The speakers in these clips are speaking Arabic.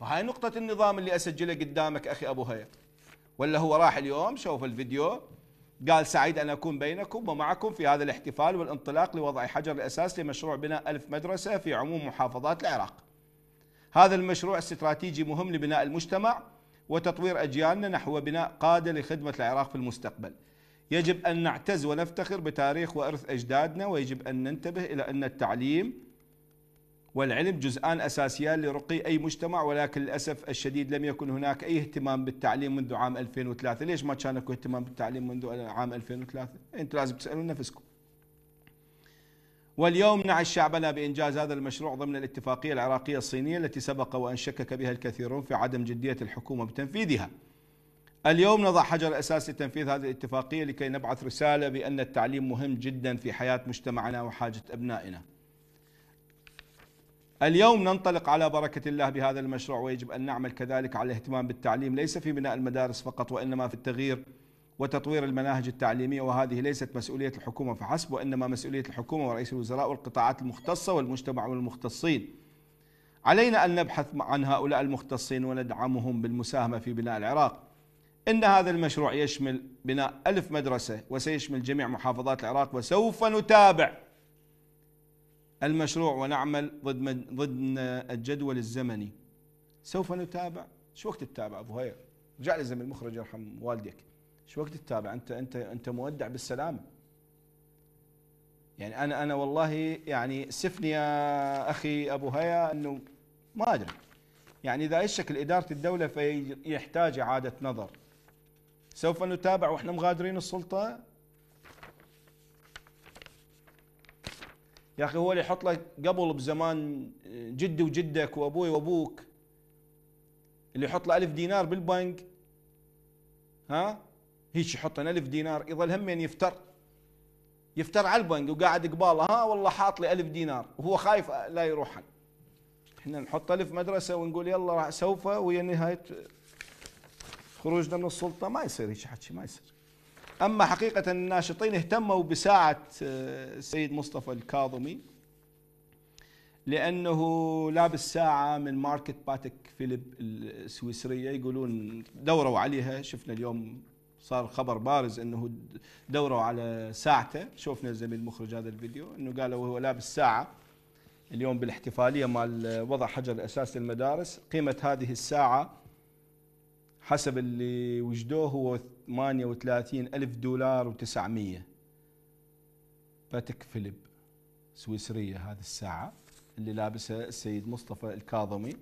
فهاي نقطة النظام اللي أسجله قدامك أخي أبو هيا ولا هو راح اليوم شوف الفيديو قال سعيد أن أكون بينكم ومعكم في هذا الاحتفال والانطلاق لوضع حجر الأساس لمشروع بناء ألف مدرسة في عموم محافظات العراق هذا المشروع استراتيجي مهم لبناء المجتمع وتطوير أجيالنا نحو بناء قادة لخدمة العراق في المستقبل يجب أن نعتز ونفتخر بتاريخ وإرث أجدادنا ويجب أن ننتبه إلى أن التعليم والعلم جزءان أساسيان لرقي أي مجتمع ولكن للأسف الشديد لم يكن هناك أي اهتمام بالتعليم منذ عام 2003 ليش ما كان اكو اهتمام بالتعليم منذ عام 2003 أنتم لازم تسألون نفسكم واليوم نعى شعبنا بإنجاز هذا المشروع ضمن الاتفاقية العراقية الصينية التي سبق وأن شكك بها الكثيرون في عدم جدية الحكومة بتنفيذها اليوم نضع حجر أساس لتنفيذ هذه الاتفاقية لكي نبعث رسالة بأن التعليم مهم جدا في حياة مجتمعنا وحاجة أبنائنا اليوم ننطلق على بركة الله بهذا المشروع ويجب أن نعمل كذلك على الاهتمام بالتعليم ليس في بناء المدارس فقط وإنما في التغيير وتطوير المناهج التعليمية وهذه ليست مسؤولية الحكومة فحسب وإنما مسؤولية الحكومة ورئيس الوزراء والقطاعات المختصة والمجتمع والمختصين علينا أن نبحث عن هؤلاء المختصين وندعمهم بالمساهمة في بناء العراق إن هذا المشروع يشمل بناء ألف مدرسة وسيشمل جميع محافظات العراق وسوف نتابع المشروع ونعمل ضد ضد الجدول الزمني سوف نتابع شو وقت تتابع ابو هير رجع لي زمن المخرج يرحم والدك شو وقت تتابع انت انت انت مودع بالسلامه يعني انا انا والله يعني سفني يا اخي ابو هيا انه ما ادري يعني اذا ايش شكل اداره الدوله فيحتاج اعاده نظر سوف نتابع واحنا مغادرين السلطه يا اخي هو اللي يحط لك قبل بزمان جدي وجدك وابوي وابوك اللي يحط له 1000 دينار بالبنك ها هيك يحط 1000 دينار يظل همين يفتر يفتر على البنك وقاعد قباله ها والله حاط لي 1000 دينار وهو خايف لا يروح احنا نحط 1000 مدرسه ونقول يلا سوف ويا نهايه خروجنا من السلطه ما يصير هيك حكي ما يصير أما حقيقة الناشطين اهتموا بساعة السيد آه، مصطفى الكاظمي لأنه لابس ساعة من ماركة باتك فيليب السويسرية يقولون دوروا عليها شفنا اليوم صار خبر بارز انه دوروا على ساعته شوفنا الزميل المخرج هذا الفيديو انه قالوا هو لابس ساعه اليوم بالاحتفاليه مال وضع حجر الاساس للمدارس قيمه هذه الساعه حسب اللي وجدوه هو 38 ألف دولار و900 باتك فيليب سويسرية هذه الساعة اللي لابسها السيد مصطفى الكاظمي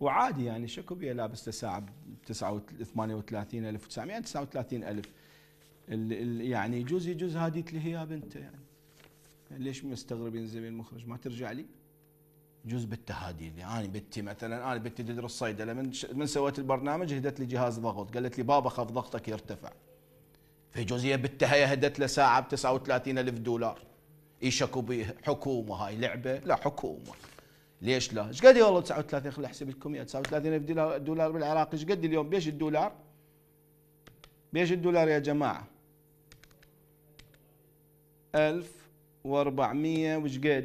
وعادي يعني شكو بيها لابسة ساعة ب 38 ألف 900 39 يعني ألف يعني يجوز يجوز هذه اللي هي يا بنت يعني ليش مستغربين زميل المخرج ما ترجع لي؟ جزء بالتهادي اللي يعني انا بنتي مثلا انا بنتي تدرس صيدله من ش... من سويت البرنامج هدت لي جهاز ضغط قالت لي بابا خف ضغطك يرتفع في جزئيه بتها هدت له ساعه ب 39 الف دولار يشكوا بيها حكومه هاي لعبه لا حكومه ليش لا؟ ايش قد والله 39 خليني احسب لكم اياها 39 الف دولار دولار بالعراق ايش قد اليوم؟ بيش الدولار؟ بيش الدولار يا جماعه؟ 1400 وش قد؟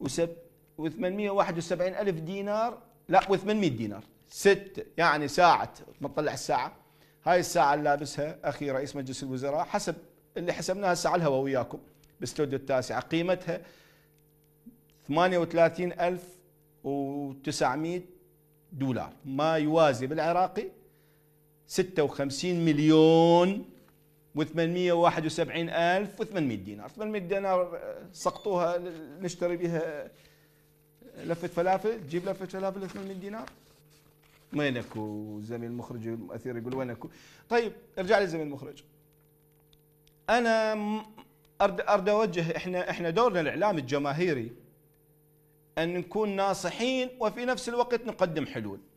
و871 ألف دينار لا و800 دينار ست يعني ساعة ما تطلع الساعة هاي الساعة اللي لابسها أخي رئيس مجلس الوزراء حسب اللي حسبناها الساعة الهوا وياكم باستوديو التاسعة قيمتها 38900 دولار ما يوازي بالعراقي 56 مليون و871800 دينار 800 دينار آه، سقطوها نشتري بها آه، لفة فلافل تجيب لفة فلافل 800 دينار وين اكو زميل المخرج المؤثر يقول وين اكو طيب ارجع لي زميل المخرج انا ارد ارد اوجه احنا احنا دورنا الاعلام الجماهيري ان نكون ناصحين وفي نفس الوقت نقدم حلول